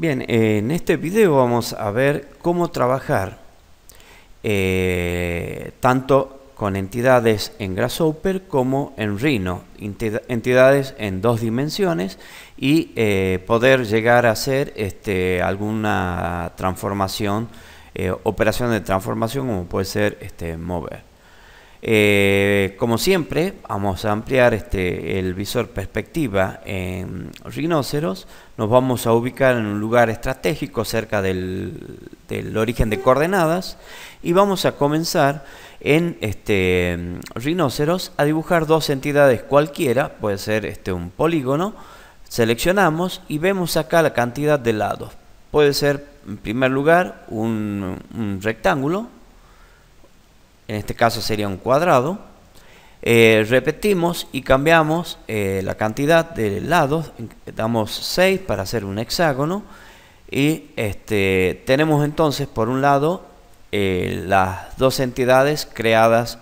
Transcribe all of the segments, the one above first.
Bien, en este video vamos a ver cómo trabajar eh, tanto con entidades en Grasshopper como en Rhino, entidades en dos dimensiones y eh, poder llegar a hacer este, alguna transformación, eh, operación de transformación como puede ser este, mover. Eh, como siempre, vamos a ampliar este, el visor perspectiva en Rhinoceros. Nos vamos a ubicar en un lugar estratégico cerca del, origen de coordenadas y vamos a comenzar en este, Rhinoceros a dibujar dos entidades cualquiera, puede ser este, un polígono. Seleccionamos y vemos acá la cantidad de lados. Puede ser, en primer lugar, un rectángulo, en este caso sería un cuadrado. Eh, repetimos y cambiamos eh, la cantidad de lados, damos 6 para hacer un hexágono y este, tenemos entonces por un lado eh, las dos entidades creadas,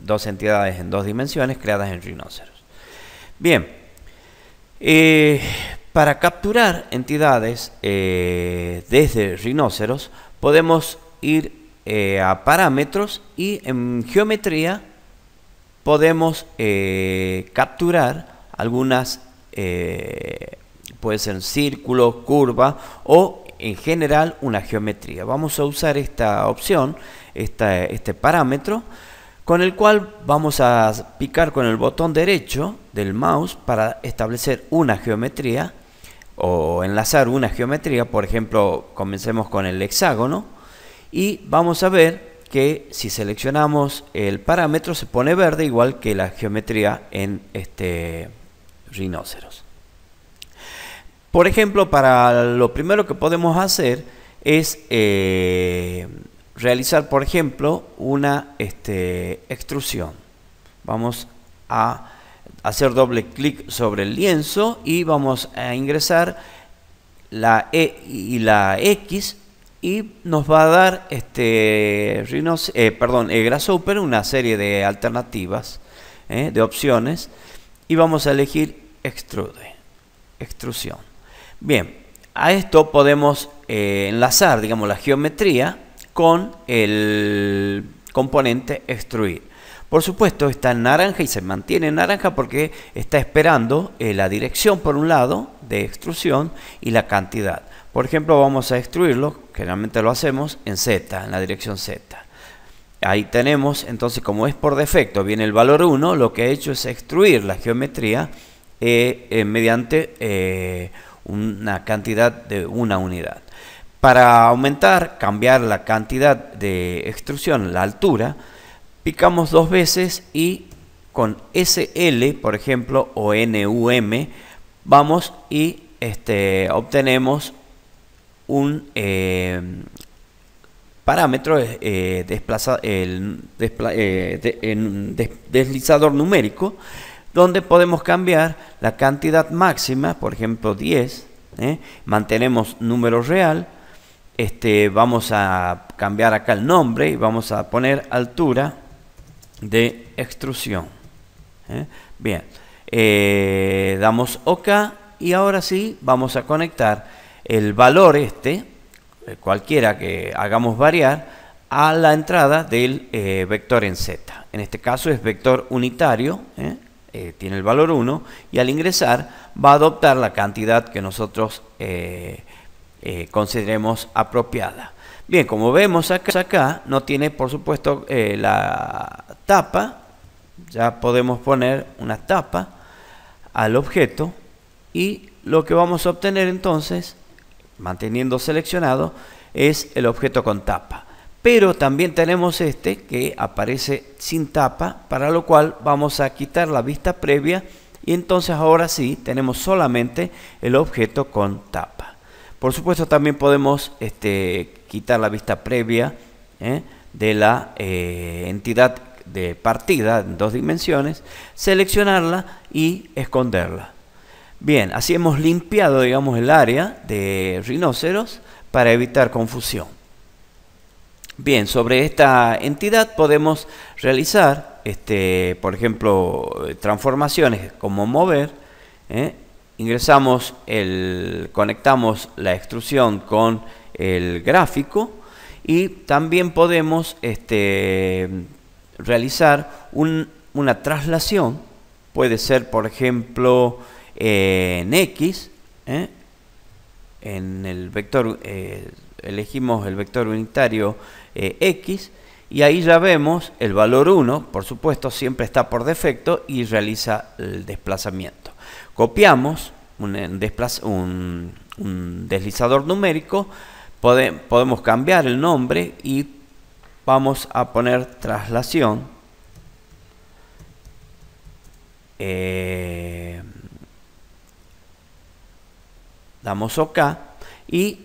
dos entidades en dos dimensiones creadas en rinoceros. Bien, para capturar entidades desde rinoceros podemos ir eh, a parámetros y en geometría podemos eh, capturar algunas, eh, puede ser círculo, curva o en general una geometría. Vamos a usar esta opción, esta, este parámetro, con el cual vamos a picar con el botón derecho del mouse para establecer una geometría o enlazar una geometría, por ejemplo, comencemos con el hexágono y vamos a ver que si seleccionamos el parámetro se pone verde igual que la geometría en este rinoceros. Por ejemplo, para lo primero que podemos hacer es eh, realizar, por ejemplo, una este, extrusión. Vamos a hacer doble clic sobre el lienzo y vamos a ingresar la E y la X y nos va a dar este eh, perdón, eh, una serie de alternativas, eh, de opciones, y vamos a elegir Extrude, extrusión. Bien, a esto podemos enlazar, digamos, la geometría con el componente extruir. Por supuesto, está en naranja y se mantiene en naranja porque está esperando la dirección por un lado de extrusión y la cantidad. Por ejemplo, vamos a extruirlo, generalmente lo hacemos en Z, en la dirección Z. Ahí tenemos, entonces como es por defecto, viene el valor 1, lo que ha hecho es extruir la geometría eh, eh, mediante eh, una cantidad de una unidad. Para aumentar, cambiar la cantidad de extrusión, la altura, picamos dos veces y con SL, por ejemplo, o NUM, vamos y este, obtenemos un eh, parámetro eh, desplaza, el, eh, deslizador numérico donde podemos cambiar la cantidad máxima, por ejemplo 10, mantenemos número real, este, vamos a cambiar acá el nombre y vamos a poner altura de extrusión. Bien, damos OK y ahora sí vamos a conectar el valor este, eh, cualquiera que hagamos variar, a la entrada del eh, vector en Z. En este caso es vector unitario, ¿eh? tiene el valor 1, y al ingresar va a adoptar la cantidad que nosotros consideremos apropiada. Bien, como vemos acá, acá no tiene por supuesto la tapa, ya podemos poner una tapa al objeto y lo que vamos a obtener entonces manteniendo seleccionado, es el objeto con tapa. Pero también tenemos este que aparece sin tapa, para lo cual vamos a quitar la vista previa y entonces ahora sí tenemos solamente el objeto con tapa. Por supuesto también podemos este, quitar la vista previa ¿eh? de la eh, entidad de partida en dos dimensiones, seleccionarla y esconderla. Bien, así hemos limpiado, digamos, el área de rinoceros para evitar confusión. Bien, sobre esta entidad podemos realizar, este, por ejemplo, transformaciones como mover. ¿eh? Ingresamos, el, conectamos la extrusión con el gráfico y también podemos este, realizar una traslación. Puede ser, por ejemplo, en X, ¿eh? en el vector, eh, elegimos el vector unitario eh, X, y ahí ya vemos el valor 1, por supuesto siempre está por defecto y realiza el desplazamiento. Copiamos un, un deslizador numérico, podemos cambiar el nombre y vamos a poner traslación. damos OK y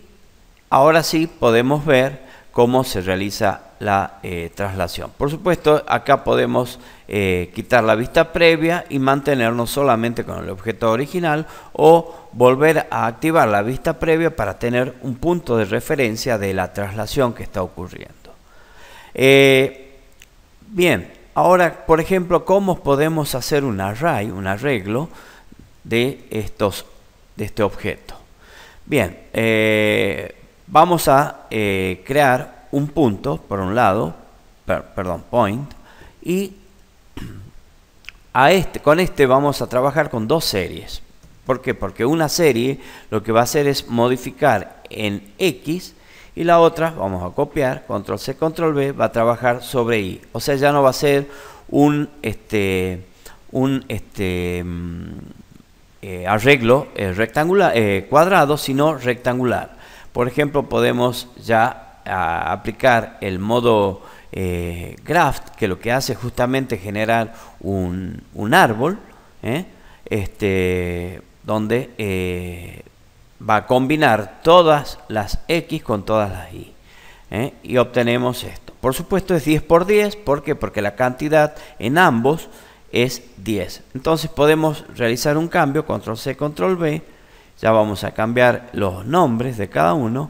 ahora sí podemos ver cómo se realiza la eh, traslación. Por supuesto, acá podemos eh, quitar la vista previa y mantenernos solamente con el objeto original o volver a activar la vista previa para tener un punto de referencia de la traslación que está ocurriendo. Eh, bien, ahora, por ejemplo, ¿cómo podemos hacer un array, un arreglo de, estos, de este objeto? Bien, eh, vamos a eh, crear un punto, por un lado, perdón, point, y este, con este vamos a trabajar con dos series. ¿Por qué? Porque una serie lo que va a hacer es modificar en X y la otra, vamos a copiar, control C, control V, va a trabajar sobre Y. O sea, ya no va a ser un, este, un, este, mm, eh, arreglo eh, rectangular, eh, cuadrado, sino rectangular. Por ejemplo, podemos ya ah, aplicar el modo graft que lo que hace es justamente generar un, árbol, este, donde va a combinar todas las X con todas las Y. Y obtenemos esto. Por supuesto es 10 por 10, ¿por Porque la cantidad en ambos es 10. Entonces podemos realizar un cambio, control C, control B. Ya vamos a cambiar los nombres de cada uno.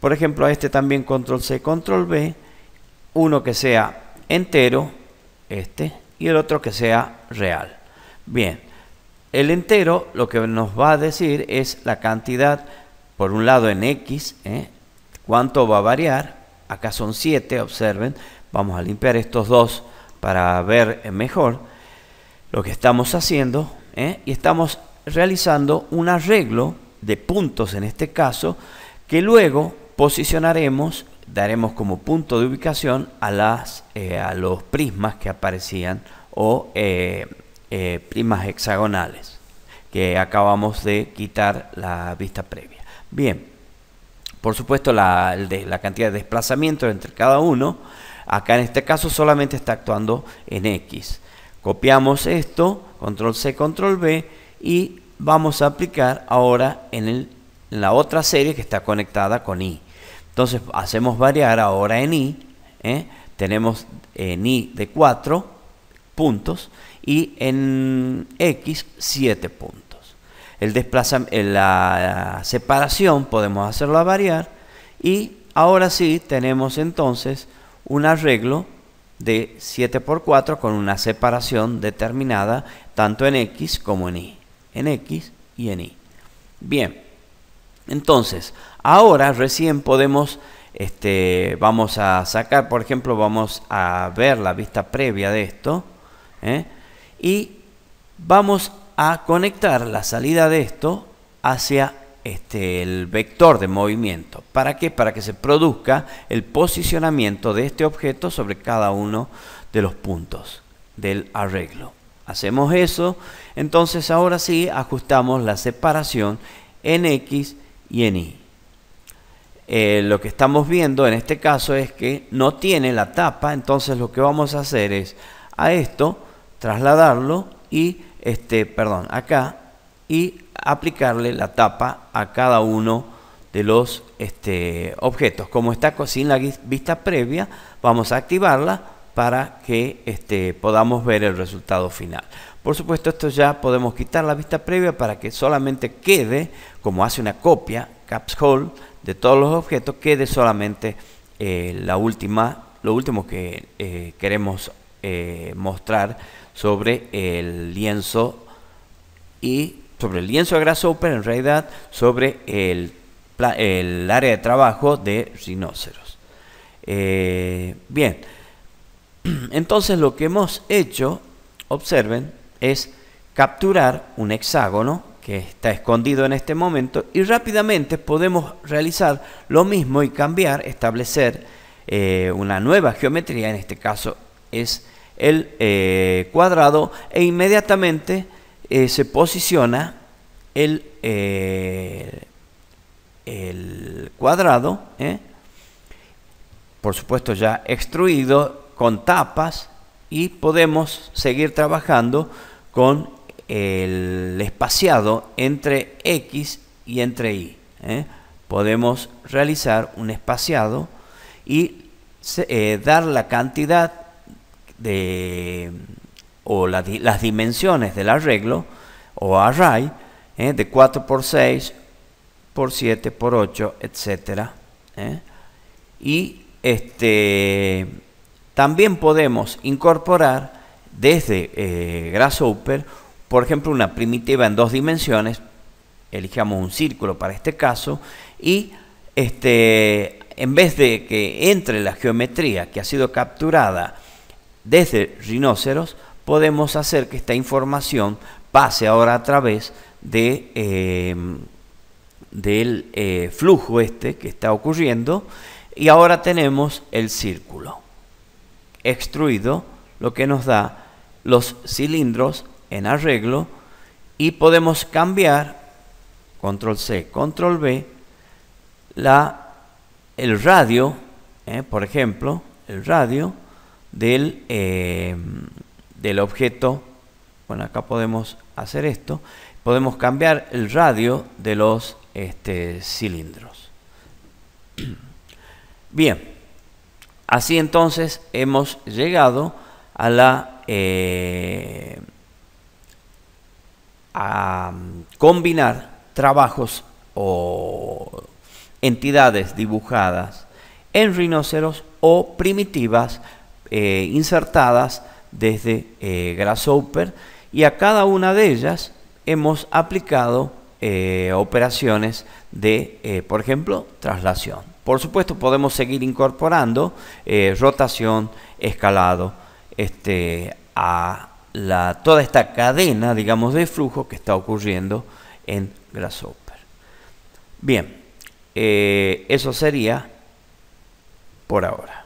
Por ejemplo, a este también control C, control B. Uno que sea entero, este, y el otro que sea real. Bien, el entero lo que nos va a decir es la cantidad, por un lado en X, ¿eh? cuánto va a variar. Acá son 7, observen. Vamos a limpiar estos dos para ver mejor lo que estamos haciendo, ¿eh? y estamos realizando un arreglo de puntos en este caso, que luego posicionaremos, daremos como punto de ubicación a, las, eh, a los prismas que aparecían o eh, eh, prismas hexagonales que acabamos de quitar la vista previa. Bien, por supuesto la, la cantidad de desplazamiento entre cada uno, acá en este caso solamente está actuando en X. Copiamos esto, control C, control V y vamos a aplicar ahora en, la otra serie que está conectada con I. Entonces hacemos variar ahora en I. ¿eh? Tenemos en I de 4 puntos y en X 7 puntos. El la separación podemos hacerla variar y ahora sí tenemos entonces un arreglo de 7 por 4 con una separación determinada tanto en X como en Y. En X y en Y. Bien, entonces, ahora recién podemos, este, vamos a sacar, por ejemplo, vamos a ver la vista previa de esto. ¿eh? Y vamos a conectar la salida de esto hacia este, el vector de movimiento. ¿Para qué? Para que se produzca el posicionamiento de este objeto sobre cada uno de los puntos del arreglo. Hacemos eso, entonces ahora sí ajustamos la separación en X y en Y. Eh, lo que estamos viendo en este caso es que no tiene la tapa, entonces lo que vamos a hacer es a esto trasladarlo y, este, perdón, acá y aplicarle la tapa a cada uno de los este, objetos. Como está sin la vista previa, vamos a activarla para que este, podamos ver el resultado final. Por supuesto, esto ya podemos quitar la vista previa para que solamente quede, como hace una copia, caps hole, de todos los objetos, quede solamente eh, la última, lo último que eh, queremos eh, mostrar sobre el lienzo y sobre el lienzo de pero en realidad sobre el, área de trabajo de rinoceros. Eh, bien, entonces lo que hemos hecho, observen, es capturar un hexágono que está escondido en este momento y rápidamente podemos realizar lo mismo y cambiar, establecer eh, una nueva geometría, en este caso es el eh, cuadrado, e inmediatamente eh, se posiciona el, eh, el cuadrado, ¿eh? por supuesto ya extruido, con tapas, y podemos seguir trabajando con el espaciado entre X y entre Y. Podemos realizar un espaciado y dar la cantidad de o las dimensiones del arreglo o array eh, de 4 x 6 por 7 por 8 etcétera eh. y este también podemos incorporar desde eh, Grasshopper por ejemplo una primitiva en dos dimensiones elijamos un círculo para este caso y este, en vez de que entre la geometría que ha sido capturada desde Rhinoceros podemos hacer que esta información pase ahora a través de, eh, del eh, flujo este que está ocurriendo y ahora tenemos el círculo extruido, lo que nos da los cilindros en arreglo y podemos cambiar, control C, control B, la, el radio, eh, por ejemplo, el radio del, del objeto, bueno, acá podemos hacer esto, podemos cambiar el radio de los este, cilindros. Bien, así entonces hemos llegado a la eh, a mm, combinar trabajos o entidades dibujadas en rinoceros o primitivas eh, insertadas desde eh, Grasshopper y a cada una de ellas hemos aplicado eh, operaciones de, eh, por ejemplo, traslación. Por supuesto, podemos seguir incorporando rotación, escalado, este, a la, toda esta cadena, digamos, de flujo que está ocurriendo en Grasshopper. Bien, eso sería por ahora.